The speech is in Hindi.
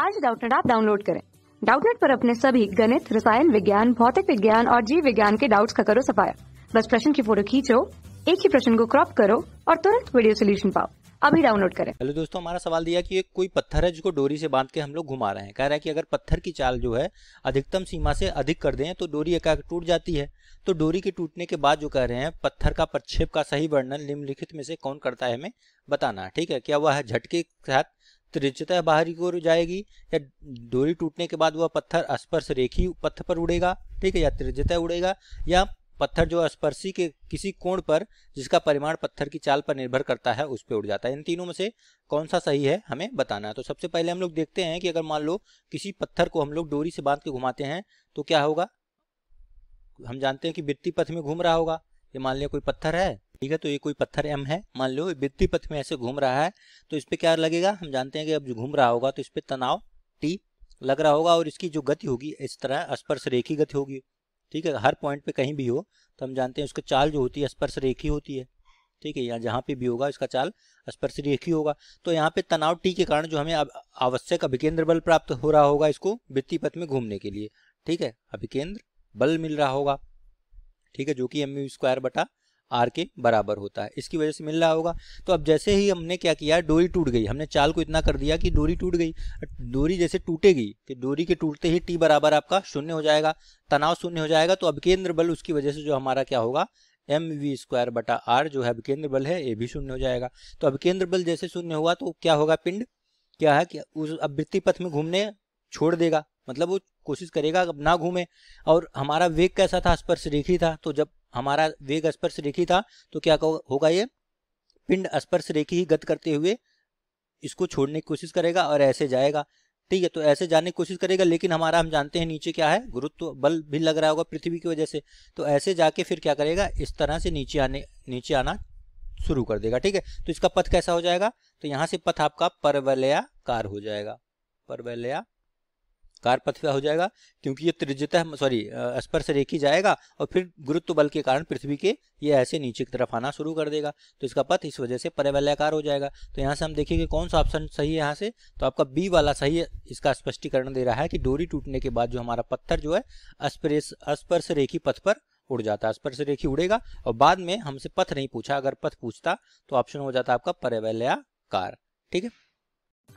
आज डाउटनेट आप डाउनलोड करें डाउटनेट पर अपने सभी गणित रसायन विज्ञान भौतिक विज्ञान और जीव विज्ञान के डाउट्स का करो सफाया बस प्रश्न की फोटो खींचो एक ही प्रश्न को क्रॉप करो और तुरंत वीडियो सोल्यूशन पाओ अभी डाउनलोड करें हेलो दोस्तों हमारा सवाल दिया कि कोई पत्थर है जिसको डोरी से बांध के हम लोग घुमा रहे हैं कह रहा है कि अगर पत्थर की चाल जो है अधिकतम सीमा से अधिक कर दें तो डोरी एकाएक टूट जाती है तो डोरी के टूटने के बाद जो कह रहे हैं पत्थर का प्रक्षेप का सही वर्णन निम्नलिखित में से कौन करता है हमें बताना ठीक है क्या वह झटके के साथ त्रिजतः बाहरी की ओर जाएगी या डोरी टूटने के बाद वह पत्थर स्पर्श रेखी पत्थर पर उड़ेगा ठीक है या त्रिजतः उड़ेगा या पत्थर जो स्पर्शी के किसी कोण पर जिसका परिमाण पत्थर की चाल पर निर्भर करता है उस पर उड़ जाता है इन तीनों में से कौन सा सही है हमें बताना है तो सबसे पहले हम लोग देखते हैं कि अगर मान लो किसी पत्थर को हम लोग डोरी से बांध के घुमाते हैं तो क्या होगा हम जानते हैं कि वृत्ति पथ में घूम रहा होगा ये मान लिया कोई पत्थर है ठीक है तो ये कोई पत्थर एम है मान लो वित्तीय पथ में ऐसे घूम रहा है तो इस पर क्या लगेगा हम जानते हैं कि अब जो घूम रहा होगा तो इस पर तनाव टी लग रहा होगा और इसकी जो गति होगी इस तरह स्पर्श रेखी गति होगी ठीक है हर पॉइंट पे कहीं भी हो तो हम जानते हैं उसका चाल जो होती है स्पर्श रेखी होती है ठीक है या जहाँ पे भी होगा इसका चाल स्पर्श रेखी होगा तो यहाँ पे तनाव टी के कारण जो हमें आवश्यक अभिकेंद्र बल प्राप्त हो रहा होगा इसको वित्तीय पथ में घूमने के लिए ठीक है अभिकेंद्र बल मिल रहा होगा ठीक है जो कि एम यू स्क्वायर बटा आर के बराबर होता है इसकी वजह से मिल रहा होगा तो अब जैसे ही हमने क्या किया डोरी टूट गई हमने चाल को इतना कर दिया कि डोरी टूट गई डोरी जैसे टूटेगी कि डोरी के टूटते ही टी बराबर आपका शून्य हो जाएगा तनाव शून्य हो जाएगा तो अब केंद्र बल उसकी वजह से जो हमारा क्या होगा एम वी स्क्वायर बटा आर जो है अभिकेंद्र बल है ये भी शून्य हो जाएगा तो अभिकेंद्र बल जैसे शून्य हुआ तो क्या होगा पिंड क्या है कि उस अवृत्ति पथ में घूमने छोड़ देगा मतलब वो कोशिश करेगा अब ना घूमे और हमारा वेग कैसा था स्पर्श रेखी था तो जब हमारा वेग स्पर्श रेखी था तो क्या होगा ये पिंड स्पर्श रेखी ही गत करते हुए इसको छोड़ने की कोशिश करेगा और ऐसे जाएगा ठीक है तो ऐसे जाने की कोशिश करेगा लेकिन हमारा हम जानते हैं नीचे क्या है गुरुत्व बल भी लग रहा होगा पृथ्वी की वजह से तो ऐसे जाके फिर क्या करेगा इस तरह से नीचे आने नीचे आना शुरू कर देगा ठीक है तो इसका पथ कैसा हो जाएगा तो यहां से पथ आपका परवलयाकार हो जाएगा परवलया कार कारपथवा हो जाएगा क्योंकि ये त्रिज्यतः सॉरी स्पर्श रेखी जाएगा और फिर गुरुत्व बल के कारण पृथ्वी के ये ऐसे नीचे की तरफ आना शुरू कर देगा तो इसका पथ इस वजह से परिवलयाकार हो जाएगा तो यहाँ से हम देखेंगे कौन सा ऑप्शन सही है यहाँ से तो आपका बी वाला सही है इसका स्पष्टीकरण दे रहा है कि डोरी टूटने के बाद जो हमारा पत्थर जो है स्पर्श रेखी पथ पर उड़ जाता है स्पर्श रेखी उड़ेगा और बाद में हमसे पथ नहीं पूछा अगर पथ पूछता तो ऑप्शन हो जाता आपका परिवलयाकार ठीक है